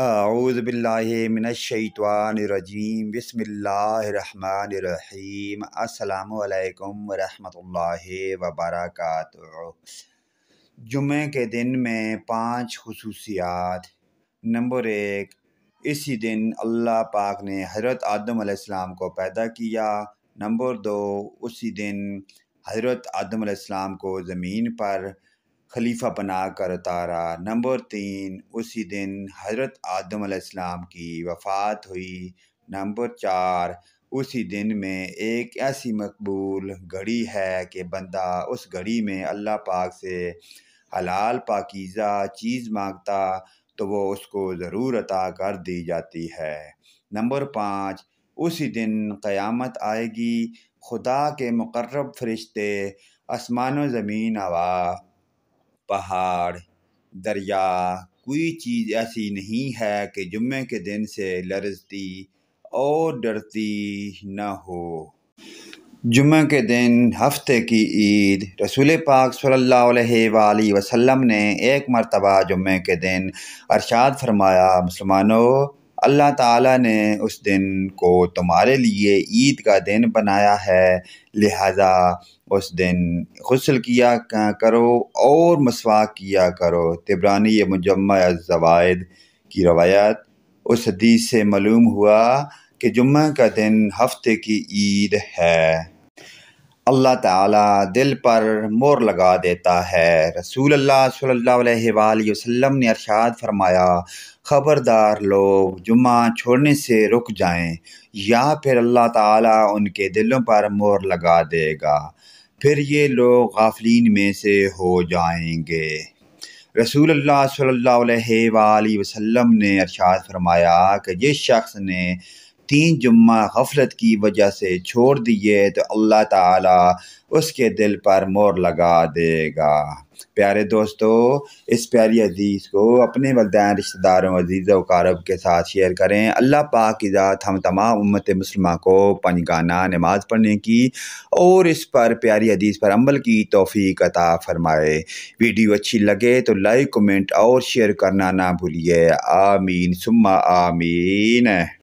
السلام عليكم अल्लाम الله وبركاته जुमे के दिन में पाँच खसूसियात नंबर एक इसी दिन अल्लाह पाक ने हज़रत आदम आसमाम को पैदा किया नंबर दो उसी दिन हज़रत आदम आसमाम को ज़मीन पर खलीफा कर उतारा नंबर तीन उसी दिन हज़रत आदम आसमाम की वफ़ात हुई नंबर चार उसी दिन में एक ऐसी मकबूल घड़ी है कि बंदा उस घड़ी में अल्लाह पाक से हलाल पाकिज़ा चीज़ मांगता तो वो उसको ज़रूर अता कर दी जाती है नंबर पाँच उसी दिन क़यामत आएगी खुदा के मुकर्रब फरिश्ते आसमान ज़मीन हवा पहाड़ दरिया कोई चीज़ ऐसी नहीं है कि जुम्मे के दिन से लरजती और डरती न हो जुम्मे के दिन हफ्ते की ईद रसूल पाक सल्लल्लाहु अलैहि वसल्लम ने एक मरतबा जुम्मे के दिन अरशाद फरमाया मुसलमानों अल्लाह ताला ने उस दिन को तुम्हारे लिए ईद का दिन बनाया है लिहाजा उस दिन गसल किया करो और मसवाक किया करो तिबरानी मुजम्मा जवायद की रवायत उस हदीस से मालूम हुआ कि जुम्मे का दिन हफ्ते की ईद है अल्लाह ताला दिल पर मोर लगा देता है रसूल अल्लाह सल्लल्लाहु अलैहि वसल्लम ने अरशाद फरमाया ख़बरदार लोग जुमा छोड़ने से रुक जाएं या फिर अल्लाह ताला उनके दिलों पर मोर लगा देगा फिर ये लोग गाफलिन में से हो जाएंगे रसूल अल्लाह सल्लल्लाहु अलैहि वसल्लम ने अरशाद फरमाया कि जिस शख्स ने तीन जुम्मा गफलत की वजह से छोड़ दिए तो अल्लाह ताला उसके दिल पर मोर लगा देगा प्यारे दोस्तों इस प्यारी अजीज़ को अपने वालदान रिश्तेदारों अजीज़ कारब के साथ शेयर करें अल्लाह पाक की ज़ात हम तमाम उम्मत मुसलमान को पंजगाना नमाज़ पढ़ने की और इस पर प्यारी अदीज़ पर अमल की तोफ़ी अता फ़रमाए वीडियो अच्छी लगे तो लाइक कमेंट और शेयर करना ना भूलिए आमीन सुम्मा आमीन